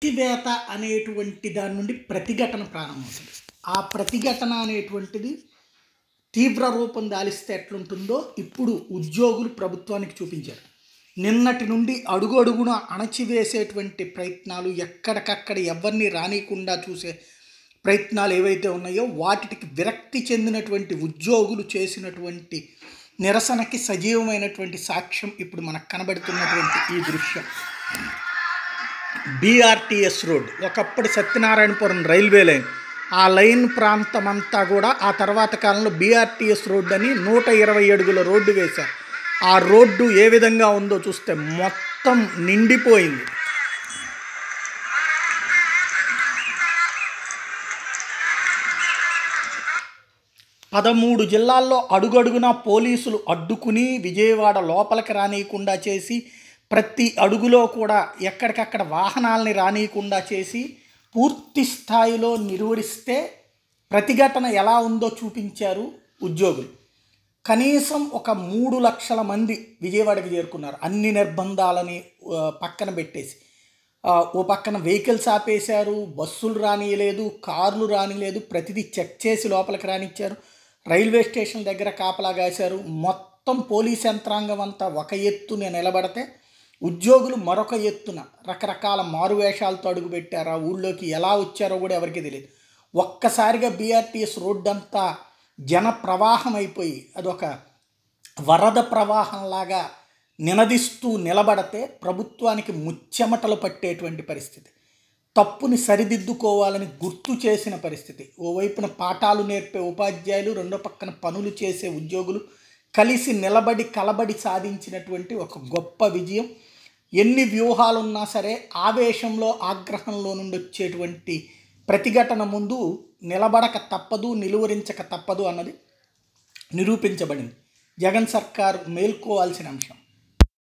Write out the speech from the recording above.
అతివేత అనేటువంటి దాని నుండి ప్రతిఘటన ప్రారంభమవుతుంది ఆ ప్రతిఘటన అనేటువంటిది తీవ్ర రూపం దాలిస్తే ఎట్లుంటుందో ఇప్పుడు ఉద్యోగులు ప్రభుత్వానికి చూపించారు నిన్నటి నుండి అడుగు అడుగున అణచివేసేటువంటి ప్రయత్నాలు ఎక్కడికక్కడ ఎవరిని రానియకుండా చూసే ప్రయత్నాలు ఏవైతే ఉన్నాయో వాటికి విరక్తి చెందినటువంటి ఉద్యోగులు చేసినటువంటి నిరసనకి సజీవమైనటువంటి సాక్ష్యం ఇప్పుడు మనకు కనబడుతున్నటువంటి ఈ దృశ్యం బీఆర్టీఎస్ రోడ్ ఒకప్పుడు సత్యనారాయణపురం రైల్వే లైన్ ఆ లైన్ ప్రాంతం అంతా కూడా ఆ తర్వాత కాలంలో బీఆర్టీఎస్ రోడ్ అని నూట ఇరవై అడుగుల రోడ్డు వేశారు ఆ రోడ్డు ఏ విధంగా ఉందో చూస్తే మొత్తం నిండిపోయింది పదమూడు జిల్లాల్లో అడుగడుగునా పోలీసులు అడ్డుకుని విజయవాడ లోపలికి రానియకుండా చేసి ప్రతి అడుగులో కూడా ఎక్కడికక్కడ వాహనాలని రానియకుండా చేసి పూర్తి స్థాయిలో నిర్వహిస్తే ప్రతిఘటన ఎలా ఉందో చూపించారు ఉద్యోగులు కనీసం ఒక మూడు లక్షల మంది విజయవాడకి చేరుకున్నారు అన్ని నిర్బంధాలని పక్కన పెట్టేసి ఓ పక్కన వెహికల్స్ ఆపేశారు బస్సులు రానియలేదు కార్లు రానియలేదు ప్రతిదీ చెక్ చేసి లోపలికి రానిచ్చారు రైల్వే స్టేషన్ దగ్గర కాపలా కాశారు మొత్తం పోలీస్ యంత్రాంగం అంతా ఒక ఎత్తున నిలబడితే ఉద్యోగులు మరొక ఎత్తున రకరకాల మారువేషాలతో అడుగుపెట్టారా ఊళ్ళోకి ఎలా వచ్చారో కూడా ఎవరికి తెలియదు ఒక్కసారిగా బీఆర్టీఎస్ రోడ్డంతా జన ప్రవాహం అయిపోయి అదొక వరద ప్రవాహంలాగా నినదిస్తూ నిలబడితే ప్రభుత్వానికి ముచ్చెమటలు పట్టేటువంటి పరిస్థితి తప్పుని సరిదిద్దుకోవాలని గుర్తు చేసిన పరిస్థితి ఓవైపున పాఠాలు నేర్పే ఉపాధ్యాయులు రెండో పక్కన పనులు చేసే ఉద్యోగులు కలిసి నిలబడి కలబడి సాధించినటువంటి ఒక గొప్ప విజయం ఎన్ని వ్యూహాలు ఉన్నా సరే ఆవేశంలో ఆగ్రహంలో నుండి వచ్చేటువంటి ప్రతిఘటన ముందు నిలబడక తప్పదు నిలువరించక తప్పదు అన్నది నిరూపించబడింది జగన్ సర్కార్ మేల్కోవాల్సిన అంశం